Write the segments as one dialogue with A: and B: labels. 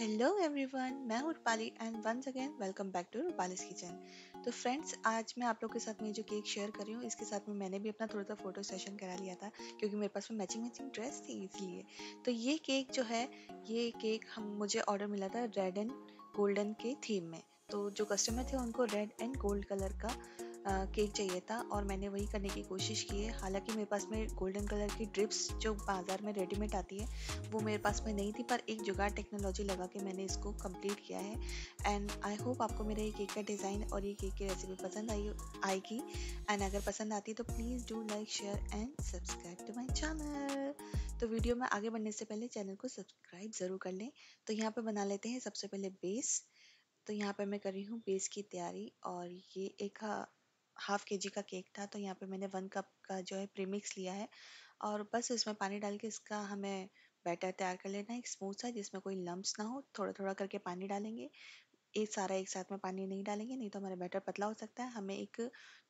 A: Hello everyone मैं हूँ Rupali and once again welcome back to Rupali's kitchen तो फ्रेंड्स आज मैं आप लोग के साथ में जो केक शेयर कर रही हूँ इसके साथ में मैंने भी अपना थोड़ा सा फोटो सेशन करा लिया था क्योंकि मेरे पास में मैचिंग मैचिंग ड्रेस थी इसलिए तो ये केक जो है ये केक हम मुझे ऑर्डर मिला था रेड एंड गोल्डन के थीम में तो जो कस्टमर थे उनको रेड एंड गोल्ड कलर का केक चाहिए था और मैंने वही करने की कोशिश की है हालांकि मेरे पास में गोल्डन कलर की ड्रिप्स जो बाज़ार में रेडीमेड आती है वो मेरे पास में नहीं थी पर एक जुगाड़ टेक्नोलॉजी लगा के मैंने इसको कंप्लीट किया है एंड आई होप आपको मेरा ये केक का डिज़ाइन और ये केक की रेसिपी पसंद आई आएगी एंड अगर पसंद आती तो please do like share and subscribe to my channel तो वीडियो में आगे बढ़ने से पहले चैनल को सब्सक्राइब ज़रूर कर लें तो यहाँ पर बना लेते हैं सबसे पहले बेस तो यहाँ पर मैं कर रही हूँ बेस की तैयारी और ये एक हाफ़ के जी का केक था तो यहाँ पे मैंने वन कप का जो है प्रीमिक्स लिया है और बस इसमें पानी डाल के इसका हमें बैटर तैयार कर लेना है एक स्मूथ सा जिसमें कोई लम्ब्स ना हो थोड़ा थोड़ा करके पानी डालेंगे एक सारा एक साथ में पानी नहीं डालेंगे नहीं तो हमारा बैटर पतला हो सकता है हमें एक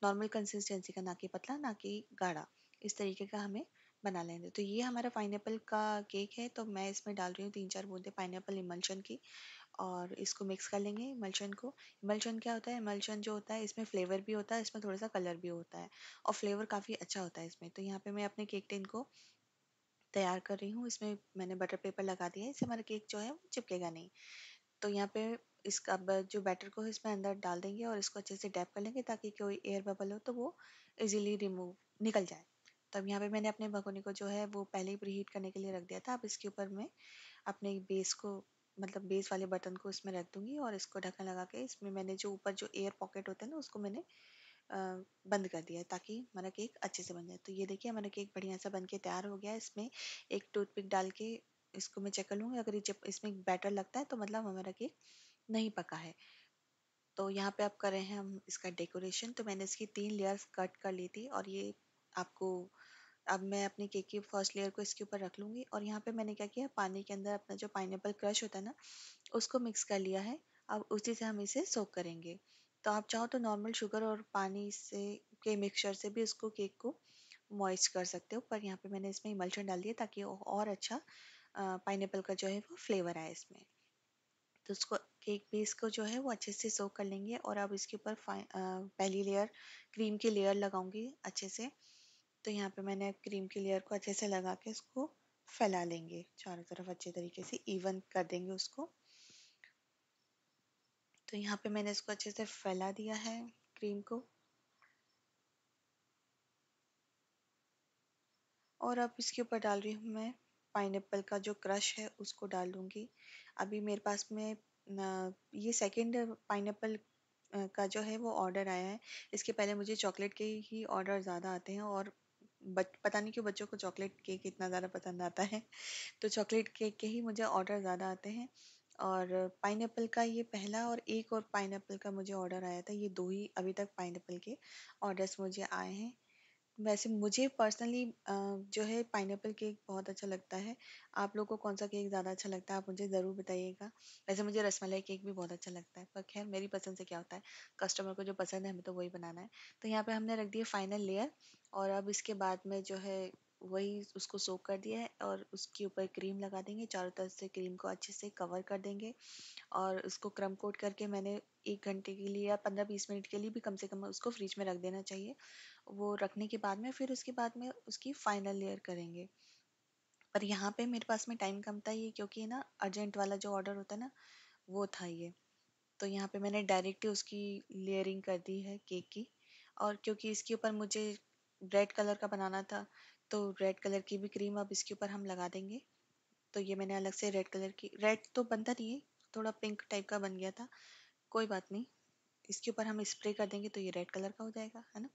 A: नॉर्मल कंसिस्टेंसी का ना कि पतला ना कि गाढ़ा इस तरीके का हमें बना लेंगे तो ये हमारा पाइनएप्पल का केक है तो मैं इसमें डाल रही हूँ तीन चार बूंदें पाइनएप्पल इमल्शन की और इसको मिक्स कर लेंगे इमल्शन को। इमल्शन क्या होता है इमल्शन जो होता है इसमें फ्लेवर भी होता है, इसमें थोड़ा-सा कलर भी होता है और फ्लेवर काफ़ी अच्छा होता है इसमें। तो यहाँ पर मैं अपने केक टिन को तैयार कर रही हूँ। इसमें मैंने बटर पेपर लगा दिया है इससे हमारा केक जो है वो चिपकेगा नहीं। तो यहाँ पे इसका अब जो बैटर को है इसमें अंदर डाल देंगे और इसको अच्छे से डैप कर लेंगे ताकि कोई एयर बबल हो तो वो ईज़िली रिमूव निकल जाए। तब यहाँ पे मैंने अपने भगोने को जो है वो पहले ही प्रीहीट करने के लिए रख दिया था अब इसके ऊपर मैं अपने बेस को मतलब बेस वाले बटन को इसमें रख दूँगी और इसको ढक्कन लगा के इसमें मैंने जो ऊपर जो एयर पॉकेट होते हैं ना उसको मैंने बंद कर दिया ताकि हमारा केक अच्छे से बन जाए तो ये देखिए हमारा केक बढ़िया सा बन के तैयार हो गया इसमें एक टूथपिक डाल के इसको मैं चेक कर लूँगी अगर जब इसमें बैटर लगता है तो मतलब हमारा केक नहीं पका है तो यहाँ पे आप कर रहे हैं हम इसका डेकोरेशन तो मैंने इसकी तीन लेयर्स कट कर ली थी और ये आपको अब मैं अपने केक की फर्स्ट लेयर को इसके ऊपर रख लूँगी और यहाँ पे मैंने क्या किया पानी के अंदर अपना जो पाइन क्रश होता है ना उसको मिक्स कर लिया है अब उसी से हम इसे सोक करेंगे तो आप चाहो तो नॉर्मल शुगर और पानी से के मिक्सचर से भी इसको केक को मॉइस्ट कर सकते हो पर यहाँ पे मैंने इसमें इमल्शन डाल दिया ताकि और अच्छा पाइन का जो है वो फ्लेवर आए इसमें तो उसको केक बेस को जो है वो अच्छे से सोक कर लेंगे और अब इसके ऊपर पहली लेयर क्रीम की लेयर लगाऊंगी अच्छे से तो यहाँ पे मैंने क्रीम की लेयर को अच्छे से लगा के इसको फैला लेंगे चारों तरफ अच्छे तरीके से इवन कर देंगे उसको तो यहाँ पे मैंने इसको अच्छे से फैला दिया है क्रीम को और अब इसके ऊपर डाल रही हूँ मैं पाइन का जो क्रश है उसको डाल दूँगी अभी मेरे पास में ये सेकेंड पाइन का जो है वो ऑर्डर आया है इसके पहले मुझे चॉकलेट के ही ऑर्डर ज़्यादा आते हैं और बट पता नहीं क्यों बच्चों को चॉकलेट केक इतना ज़्यादा पसंद आता है तो चॉकलेट केक के ही मुझे ऑर्डर ज़्यादा आते हैं और पाइन का ये पहला और एक और पाइन का मुझे ऑर्डर आया था ये दो ही अभी तक पाइन के ऑर्डर्स मुझे आए हैं वैसे मुझे पर्सनली जो है पाइन केक बहुत अच्छा लगता है। आप लोग को कौन-सा केक ज़्यादा अच्छा लगता है, आप मुझे ज़रूर बताइएगा। वैसे मुझे रसमलाई केक भी बहुत अच्छा लगता है, पर ख़ैर मेरी पसंद से क्या होता है, कस्टमर को जो पसंद है हमें तो वही बनाना है। तो यहाँ पे हमने रख दिया फाइनल लेयर और अब इसके बाद में जो है वही उसको सोक कर दिया है और उसके ऊपर क्रीम लगा देंगे चारों तरफ से क्रीम को अच्छे से कवर कर देंगे और उसको क्रम कोट करके मैंने एक घंटे के लिए या पंद्रह बीस मिनट के लिए भी कम से कम उसको फ्रिज में रख देना चाहिए वो रखने के बाद में फिर उसके बाद में उसकी फाइनल लेयर करेंगे पर यहाँ पे मेरे पास में टाइम कम था ये क्योंकि ना अर्जेंट वाला जो ऑर्डर होता है ना वो था ये तो यहाँ पे मैंने डायरेक्ट ही उसकी लेयरिंग कर दी है केक की और क्योंकि इसके ऊपर मुझे रेड कलर का बनाना था तो रेड कलर की भी क्रीम अब इसके ऊपर हम लगा देंगे तो ये मैंने अलग से रेड कलर की रेड तो बनता नहीं है थोड़ा पिंक टाइप का बन गया था कोई बात नहीं इसके ऊपर हम स्प्रे कर देंगे तो ये रेड कलर का हो जाएगा है ना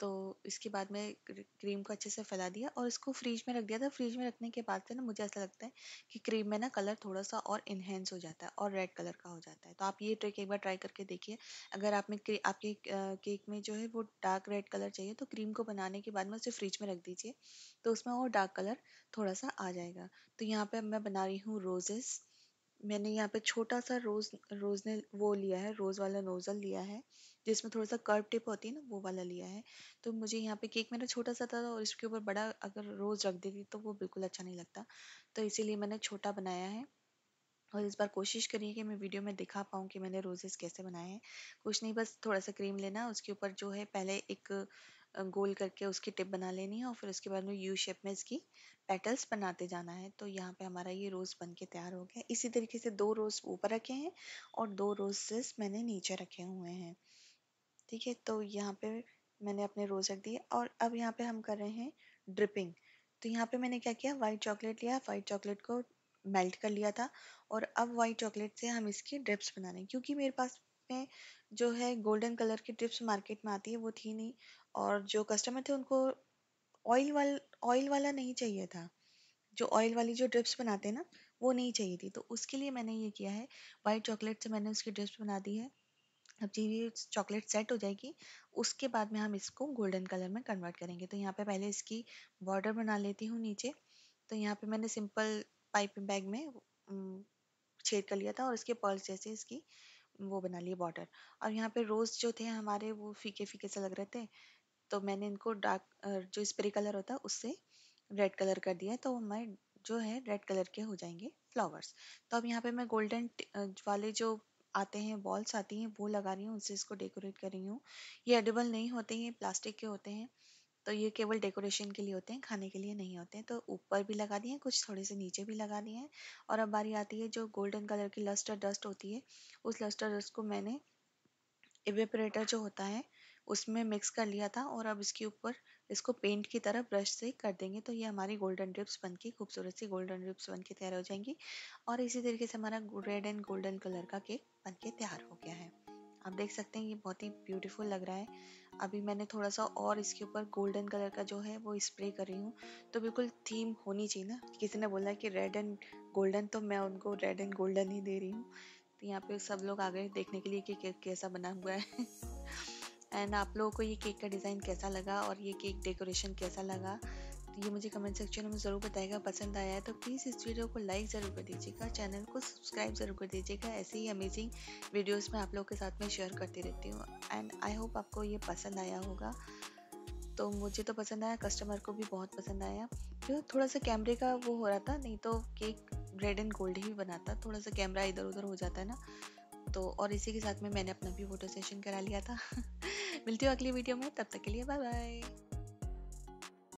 A: तो इसके बाद में क्रीम को अच्छे से फैला दिया और इसको फ्रिज में रख दिया था तो फ्रिज में रखने के बाद से ना मुझे ऐसा लगता है कि क्रीम में ना कलर थोड़ा सा और इन्हेंस हो जाता है और रेड कलर का हो जाता है तो आप ये ट्रिक एक बार ट्राई करके देखिए अगर आप में आपके केक में जो है वो डार्क रेड कलर चाहिए तो क्रीम को बनाने के बाद में उसे फ्रिज में रख दीजिए तो उसमें और डार्क कलर थोड़ा सा आ जाएगा तो यहाँ पर मैं बना रही हूँ रोजेज़ मैंने यहाँ पे छोटा सा रोज रोज ने वो लिया है रोज वाला नोजल लिया है जिसमें थोड़ा सा कर्व टिप होती है ना वो वाला लिया है तो मुझे यहाँ पे केक मेरा छोटा सा था और इसके ऊपर बड़ा अगर रोज रख देती तो वो बिल्कुल अच्छा नहीं लगता तो इसीलिए मैंने छोटा बनाया है और इस बार कोशिश करिए कि मैं वीडियो में दिखा पाऊँ कि मैंने रोजेस कैसे बनाए हैं कुछ नहीं बस थोड़ा सा क्रीम लेना उसके ऊपर जो है पहले एक गोल करके उसकी टिप बना लेनी है और फिर उसके बाद में यू शेप में इसकी पेटल्स बनाते जाना है तो यहाँ पे हमारा ये रोज़ बन के तैयार हो गया इसी तरीके से दो रोज़ ऊपर रखे हैं और दो रोजेस मैंने नीचे रखे हुए हैं ठीक है तो यहाँ पे मैंने अपने रोज़ रख दिए और अब यहाँ पे हम कर रहे हैं ड्रिपिंग तो यहाँ पे मैंने क्या किया वाइट चॉकलेट लिया वाइट चॉकलेट को मेल्ट कर लिया था और अब वाइट चॉकलेट से हम इसकी ड्रिप्स बना रहे हैं क्योंकि मेरे पास में जो है गोल्डन कलर की ड्रिप्स मार्केट में आती है वो थी नहीं और जो कस्टमर थे उनको ऑयल वाल ऑयल वाला नहीं चाहिए था जो ऑयल वाली जो ड्रिप्स बनाते हैं ना वो नहीं चाहिए थी तो उसके लिए मैंने ये किया है वाइट चॉकलेट से मैंने उसकी ड्रिप्स बना दी है अब जी चॉकलेट सेट हो जाएगी उसके बाद में हम इसको गोल्डन कलर में कन्वर्ट करेंगे तो यहाँ पे पहले इसकी बॉर्डर बना लेती हूँ नीचे तो यहाँ पे मैंने सिंपल पाइपिंग बैग में छेद कर लिया था और इसके पर्ल्स जैसे इसकी वो बना लिए बॉर्डर और यहाँ पे रोज़ जो थे हमारे वो फीके फीके से लग रहे थे तो मैंने इनको डार्क जो स्प्रे कलर होता है उससे रेड कलर कर दिया है तो मैं जो है रेड कलर के हो जाएंगे फ्लावर्स तो अब यहाँ पे मैं गोल्डन वाले जो आते हैं बॉल्स आती हैं वो लगा रही हूँ उनसे इसको डेकोरेट कर रही हूँ ये एडिबल नहीं होते हैं प्लास्टिक के होते हैं तो ये केवल डेकोरेशन के लिए होते हैं खाने के लिए नहीं होते हैं तो ऊपर भी लगा दिए हैं कुछ थोड़े से नीचे भी लगा दिए हैं और अब बारी आती है जो गोल्डन कलर की लस्टर डस्ट होती है उस लस्टर डस्ट को मैंने एवेपरेटर जो होता है उसमें मिक्स कर लिया था और अब इसके ऊपर इसको पेंट की तरह ब्रश से कर देंगे तो ये हमारी गोल्डन ड्रिप्स बन के खूबसूरत सी गोल्डन ड्रिप्स बन के तैयार हो जाएंगी और इसी तरीके से हमारा रेड एंड गोल्डन कलर का केक बन के तैयार हो गया है आप देख सकते हैं ये बहुत ही ब्यूटीफुल लग रहा है अभी मैंने थोड़ा सा और इसके ऊपर गोल्डन कलर का जो है वो स्प्रे कर रही हूँ तो बिल्कुल थीम होनी चाहिए ना किसी ने बोला कि रेड एंड गोल्डन तो मैं उनको रेड एंड गोल्डन ही दे रही हूँ तो यहाँ पे सब लोग आ गए देखने के लिए कि केक कैसा बना हुआ है एंड आप लोगों को ये केक का डिज़ाइन कैसा लगा और ये केक डेकोरेशन कैसा लगा तो ये मुझे कमेंट सेक्शन में ज़रूर बताएगा पसंद आया है तो प्लीज़ इस वीडियो को लाइक ज़रूर कर दीजिएगा चैनल को सब्सक्राइब ज़रूर कर दीजिएगा ऐसे ही अमेजिंग वीडियोस मैं आप लोगों के साथ में शेयर करती रहती हूँ एंड आई होप आपको ये पसंद आया होगा तो मुझे तो पसंद आया कस्टमर को भी बहुत पसंद आया तो थोड़ा सा कैमरे का वो हो रहा था नहीं तो केक रेड एंड गोल्ड ही बनाता थोड़ा सा कैमरा इधर उधर हो जाता है ना तो और इसी के साथ में मैंने अपना भी फोटो सेशन करा लिया था मिलती हूँ अगली वीडियो में तब तक के लिए बाय बाय